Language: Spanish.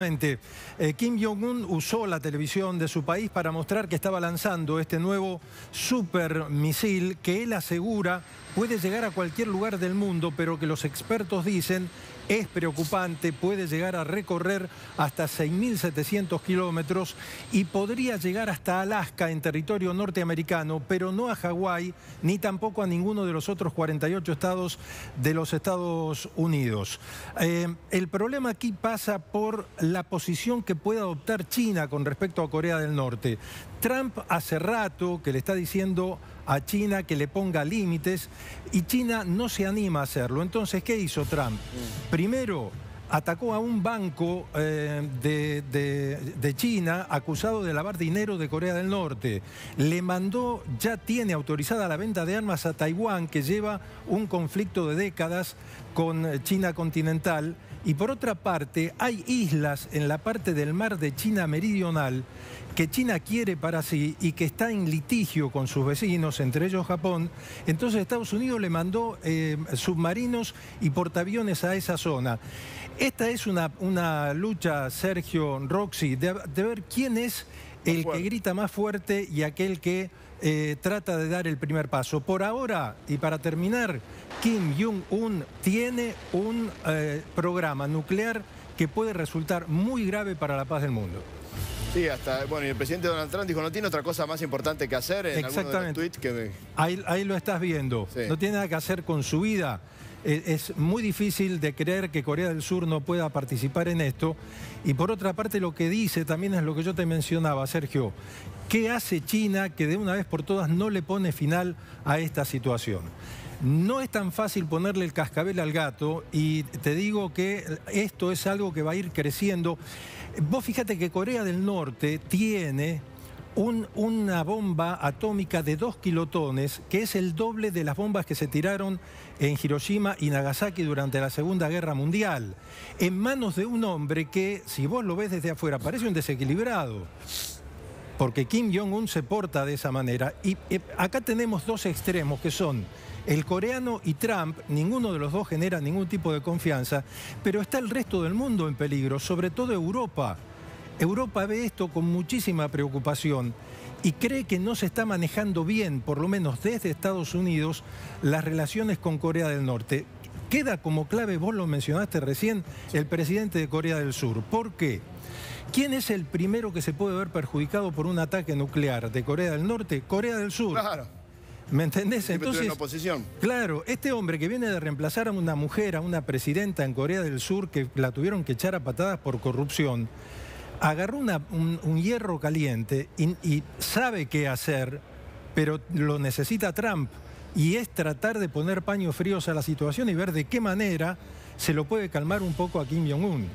Eh, Kim Jong-un usó la televisión de su país para mostrar que estaba lanzando este nuevo supermisil que él asegura puede llegar a cualquier lugar del mundo, pero que los expertos dicen es preocupante, puede llegar a recorrer hasta 6.700 kilómetros y podría llegar hasta Alaska en territorio norteamericano, pero no a Hawái ni tampoco a ninguno de los otros 48 estados de los Estados Unidos. Eh, el problema aquí pasa por la posición que puede adoptar China con respecto a Corea del Norte. Trump hace rato que le está diciendo a China que le ponga límites y China no se anima a hacerlo. Entonces, ¿qué hizo Trump? Mm. Primero, atacó a un banco eh, de, China acusado de lavar dinero de Corea del Norte. Le mandó, ya tiene autorizada la venta de armas a Taiwán, que lleva un conflicto de décadas con China continental. Y por otra parte, hay islas en la parte del mar de China meridional que China quiere para sí y que está en litigio con sus vecinos, entre ellos Japón, entonces Estados Unidos le mandó eh, submarinos y portaaviones a esa zona. Esta es una, lucha, Sergio, Roxy, de, ver quién es el que grita más fuerte y aquel que eh, trata de dar el primer paso. Por ahora, y para terminar, Kim Jong-un tiene un eh, programa nuclear que puede resultar muy grave para la paz del mundo. Sí, hasta, bueno, y el presidente Donald Trump dijo, no tiene otra cosa más importante que hacer en Exactamente. De que me... ahí, ahí, lo estás viendo. No tiene nada que hacer con su vida. E, es muy difícil de creer que Corea del Sur no pueda participar en esto. Y por otra parte, lo que dice también es lo que yo te mencionaba, Sergio. ¿Qué hace China que de una vez por todas no le pone final a esta situación? No es tan fácil ponerle el cascabel al gato y te digo que esto es algo que va a ir creciendo. Vos fíjate que Corea del Norte tiene una bomba atómica de dos kilotones, que es el doble de las bombas que se tiraron en Hiroshima y Nagasaki durante la Segunda Guerra Mundial, en manos de un hombre que, si vos lo ves desde afuera, parece un desequilibrado. Porque Kim Jong-un se porta de esa manera. Y eh, acá tenemos dos extremos que son el coreano y Trump, ninguno de los dos genera ningún tipo de confianza, pero está el resto del mundo en peligro, sobre todo Europa. Europa ve esto con muchísima preocupación y cree que no se está manejando bien, por lo menos desde Estados Unidos, las relaciones con Corea del Norte. Queda como clave, vos lo mencionaste recién, el presidente de Corea del Sur. ¿Por qué? ¿Quién es el primero que se puede ver perjudicado por un ataque nuclear de Corea del Norte? Corea del Sur. Claro. ¿Me entendés? Entonces, Claro, este hombre que viene de reemplazar a una mujer, a una presidenta en Corea del Sur, que la tuvieron que echar a patadas por corrupción, agarró un, hierro caliente y, y sabe qué hacer, pero lo necesita Trump. Y es tratar de poner paños fríos a la situación y ver de qué manera se lo puede calmar un poco a Kim Jong-un.